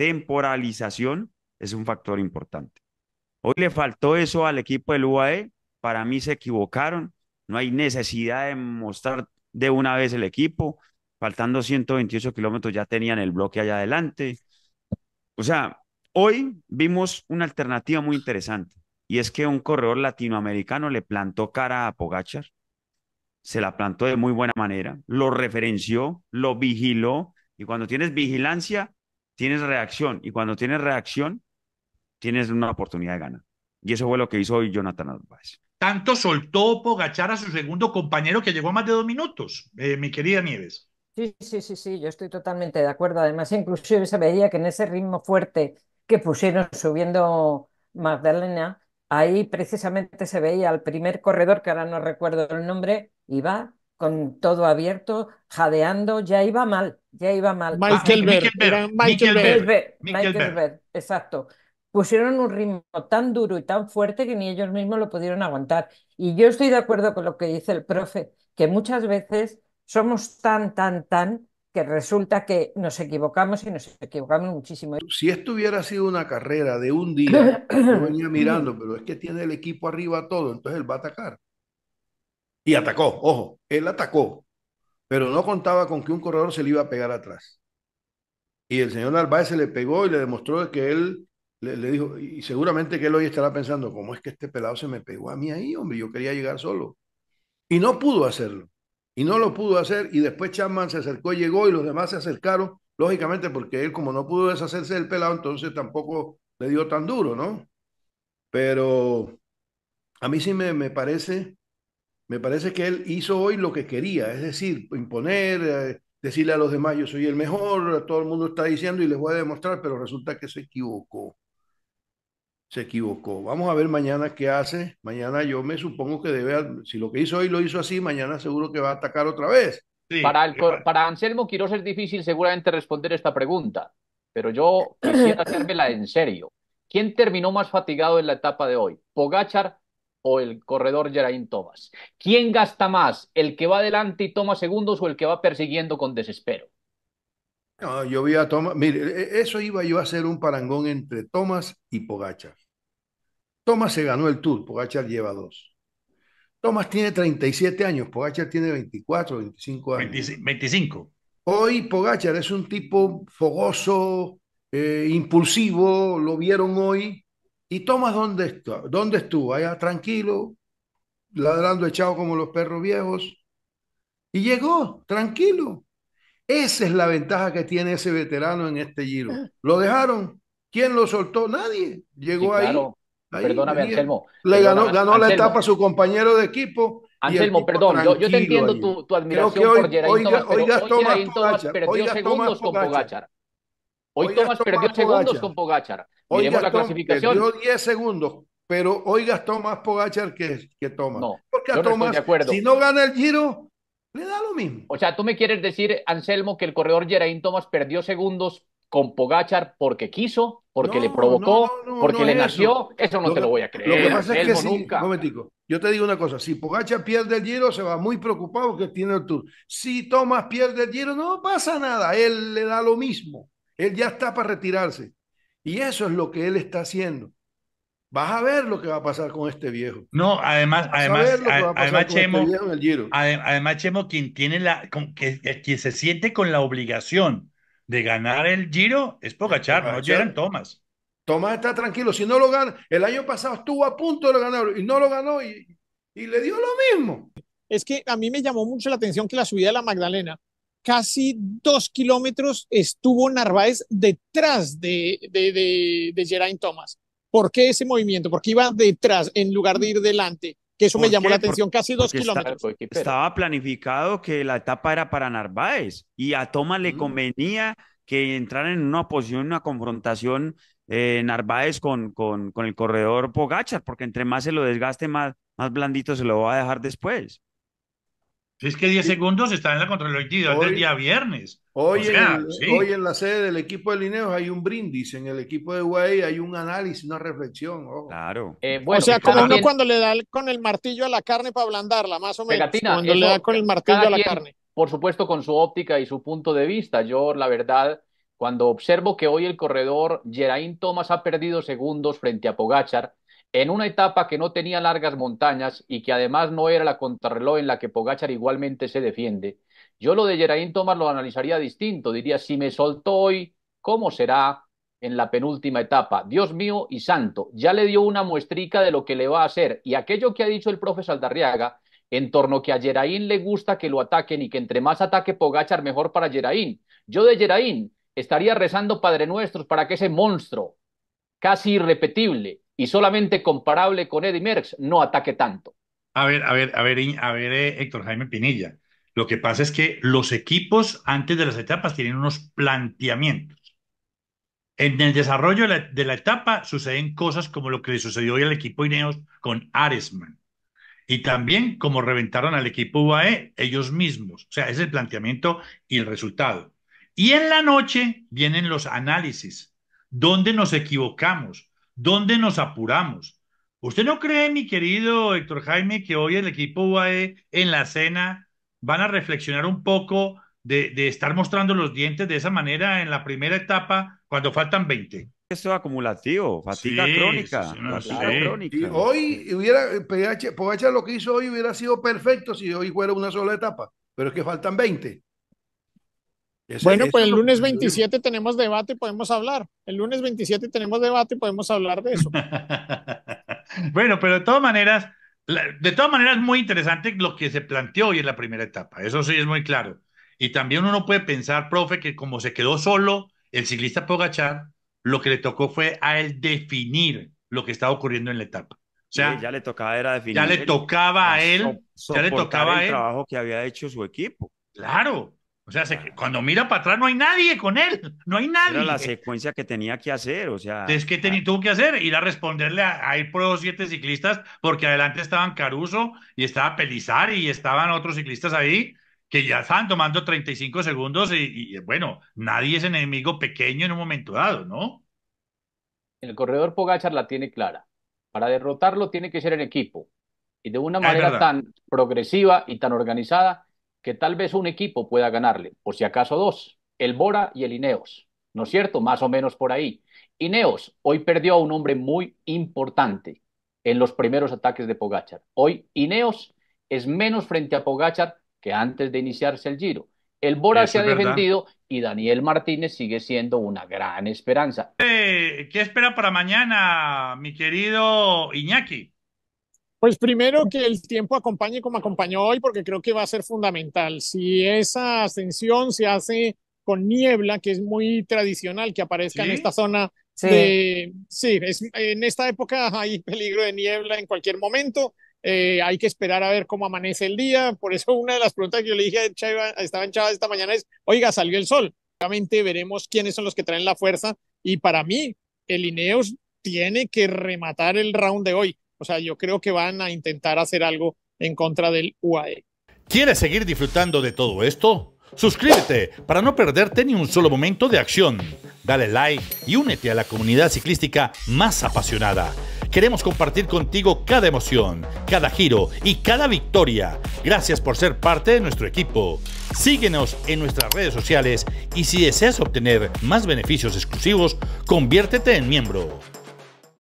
temporalización es un factor importante. Hoy le faltó eso al equipo del UAE, para mí se equivocaron, no hay necesidad de mostrar de una vez el equipo, faltando 128 kilómetros ya tenían el bloque allá adelante. O sea, hoy vimos una alternativa muy interesante y es que un corredor latinoamericano le plantó cara a Pogachar, se la plantó de muy buena manera, lo referenció, lo vigiló y cuando tienes vigilancia tienes reacción y cuando tienes reacción, tienes una oportunidad de ganar. Y eso fue lo que hizo hoy Jonathan Alvarez. Tanto soltó Pogachar a su segundo compañero que llegó a más de dos minutos, eh, mi querida Nieves. Sí, sí, sí, sí, yo estoy totalmente de acuerdo. Además, inclusive se veía que en ese ritmo fuerte que pusieron subiendo Magdalena, ahí precisamente se veía al primer corredor, que ahora no recuerdo el nombre, iba con todo abierto, jadeando, ya iba mal, ya iba mal. Michael ah, Berg. Michael, Michael, Michael, exacto. Pusieron un ritmo tan duro y tan fuerte que ni ellos mismos lo pudieron aguantar. Y yo estoy de acuerdo con lo que dice el profe, que muchas veces somos tan, tan, tan que resulta que nos equivocamos y nos equivocamos muchísimo. Si esto hubiera sido una carrera de un día, venía mirando, pero es que tiene el equipo arriba todo, entonces él va a atacar. Y atacó, ojo, él atacó, pero no contaba con que un corredor se le iba a pegar atrás. Y el señor Narváez se le pegó y le demostró que él le, dijo, y seguramente que él hoy estará pensando, ¿cómo es que este pelado se me pegó a mí ahí, hombre? Yo quería llegar solo. Y no pudo hacerlo. Y no lo pudo hacer. Y después Chapman se acercó, llegó y los demás se acercaron, lógicamente, porque él como no pudo deshacerse del pelado, entonces tampoco le dio tan duro, ¿no? Pero a mí sí me, me parece me parece que él hizo hoy lo que quería, es decir, imponer, eh, decirle a los demás yo soy el mejor, todo el mundo está diciendo y les voy a demostrar, pero resulta que se equivocó. Se equivocó. Vamos a ver mañana qué hace. Mañana yo me supongo que debe, si lo que hizo hoy lo hizo así, mañana seguro que va a atacar otra vez. para, Anselmo Quiroz es difícil seguramente responder esta pregunta, pero yo quisiera hacérmela en serio. ¿Quién terminó más fatigado en la etapa de hoy? ¿Pogachar o el corredor Geraint Thomas? ¿Quién gasta más, el que va adelante y toma segundos o el que va persiguiendo con desespero? yo vi a tomar, mire, e-, eso iba yo a hacer un parangón entre Thomas y Pogachar. Thomas se ganó el Tour, Pogachar lleva dos. Thomas tiene 37 años, Pogachar tiene 24, 25 años. 25. Hoy Pogachar es un tipo fogoso, eh, impulsivo, lo vieron hoy ¿Y Tomás dónde, está? dónde estuvo? Allá tranquilo, ladrando echado como los perros viejos. Y llegó, tranquilo. Esa es la ventaja que tiene ese veterano en este giro. Lo dejaron. ¿Quién lo soltó? Nadie. Llegó ahí, Perdóname, Anselmo. Le ganó, ganó la etapa a su compañero de equipo. Anselmo, perdón, yo, te entiendo tu, admiración hoy, por Thomas, pero hoy perdió segundos con Pogachar. Hoy Thomas perdió segundos con Pogachar. Hoy la clasificación. 10 segundos, pero hoy gastó más Pogachar que, que Thomas. No, Porque a Thomas, si no gana el Giro, le da lo mismo. O sea, tú me quieres decir, Anselmo, que el corredor Geraint Tomás perdió segundos con Pogachar porque quiso, porque le provocó, porque le nació. Eso no te lo voy a creer. Lo que pasa es que un Momentico, yo te digo una cosa: si Pogachar pierde el giro, se va muy preocupado que tiene el tour. Si Thomas pierde el giro, no pasa nada. Él le da lo mismo. Él ya está para retirarse. Y eso es lo que él está haciendo. Vas a ver lo que va a pasar con este viejo. No, además, además, además este Chemo, además Chemo, quien tiene la, que, quien se siente con la obligación de ganar el Giro es Pogachar, no llegan Thomas. Thomas está tranquilo, si no lo gana, el año pasado estuvo a punto de lo ganar y no lo ganó y, y le dio lo mismo. Es que a mí me llamó mucho la atención que la subida de la Magdalena casi dos kilómetros estuvo Narváez detrás de, de, Geraint Thomas. ¿Por qué ese movimiento? Porque iba detrás en lugar de ir delante, que eso me llamó la atención, casi dos kilómetros. Estaba, planificado que la etapa era para Narváez y a Thomas le mm. convenía que entrara en una posición, una confrontación eh, Narváez con, con, con, el corredor Pogachar, porque entre más se lo desgaste, más blandito se lo va a dejar después. Si es que 10 segundos está en la Contraloría del día viernes. Hoy, en hoy en la sede del equipo de Lineos hay un brindis, en el equipo de UAE hay un análisis, una reflexión. Claro. Eh, eh, o sea, como uno cuando le da con el martillo a la carne para ablandarla, más o menos. Pegatina, cuando le da con el martillo a la carne. Por supuesto, con su óptica y su punto de vista. Yo, la verdad, cuando observo que hoy el corredor Geraint Thomas ha perdido segundos frente a Pogachar, en una etapa que no tenía largas montañas y que además no era la contrarreloj en la que Pogachar igualmente se defiende, yo lo de Jeraín Thomas lo analizaría distinto. Diría, si me soltó hoy, ¿cómo será en la penúltima etapa? Dios mío y santo, ya le dio una muestrica de lo que le va a hacer. Y aquello que ha dicho el profe Saldarriaga, en torno que a Geraint le gusta que lo ataquen y que entre más ataque Pogachar, mejor para Geraint. Yo de Geraint estaría rezando Padre Nuestro para que ese monstruo casi irrepetible y solamente comparable con Eddie Merckx, no ataque tanto. A ver, a ver, a ver, eh, Héctor Jaime Pinilla. Lo que pasa es que los equipos antes de las etapas tienen unos planteamientos. En el desarrollo de la, etapa suceden cosas como lo que le sucedió hoy al equipo Ineos con Aresman. Y también como reventaron al equipo UAE ellos mismos. O sea, es el planteamiento y el resultado. Y en la noche vienen los análisis, ¿Dónde nos equivocamos, ¿Dónde nos apuramos? ¿Usted no cree, mi querido Héctor Jaime, que hoy el equipo UAE en la cena van a reflexionar un poco de, estar mostrando los dientes de esa manera en la primera etapa cuando faltan 20? Eso acumulativo, fatiga crónica. hoy hubiera, PH, PH lo que hizo hoy hubiera sido perfecto si hoy fuera una sola etapa, pero es que faltan 20 bueno, pues el lunes 27 tenemos debate y podemos hablar. El lunes 27 tenemos debate y podemos hablar de eso. bueno, pero de todas maneras, de todas maneras es muy interesante lo que se planteó hoy en la primera etapa. Eso sí es muy claro. Y también uno puede pensar, profe, que como se quedó solo el ciclista Pogachar, lo que le tocó fue a él definir lo que estaba ocurriendo en la etapa. O sea, ya le tocaba era definir. Ya le tocaba a él, ya le tocaba el a él. trabajo que había hecho su equipo. Claro, o sea, cuando mira para atrás no hay nadie con él, no hay nadie. Era la secuencia que tenía que hacer, o sea. Es que tenía, ah. tuvo que hacer, ir a responderle a, a ir siete ciclistas, porque adelante estaban Caruso y estaba Pelizar y estaban otros ciclistas ahí que ya estaban tomando 35 segundos y, bueno, nadie es enemigo pequeño en un momento dado, ¿no? El corredor Pogachar la tiene clara. Para derrotarlo tiene que ser el equipo. Y de una manera tan progresiva y tan organizada que tal vez un equipo pueda ganarle, por si acaso dos, el Bora y el Ineos, ¿no es cierto? Más o menos por ahí. Ineos hoy perdió a un hombre muy importante en los primeros ataques de Pogachar. Hoy Ineos es menos frente a Pogachar que antes de iniciarse el giro. El Bora se ha defendido y Daniel Martínez sigue siendo una gran esperanza. Eh, ¿Qué espera para mañana, mi querido Iñaki? Pues primero que el tiempo acompañe como acompañó hoy, porque creo que va a ser fundamental. Si esa ascensión se hace con niebla, que es muy tradicional que aparezca en esta zona Sí, es, en esta época hay peligro de niebla en cualquier momento. Eh, hay que esperar a ver cómo amanece el día. Por eso una de las preguntas que yo le dije a Chava, estaba en esta mañana es, oiga, salió el sol. Obviamente veremos quiénes son los que traen la fuerza. Y para mí, el Ineos tiene que rematar el round de hoy. O sea, yo creo que van a intentar hacer algo en contra del UAE. ¿Quieres seguir disfrutando de todo esto? Suscríbete para no perderte ni un solo momento de acción. Dale like y únete a la comunidad ciclística más apasionada. Queremos compartir contigo cada emoción, cada giro y cada victoria. Gracias por ser parte de nuestro equipo. Síguenos en nuestras redes sociales y si deseas obtener más beneficios exclusivos, conviértete en miembro.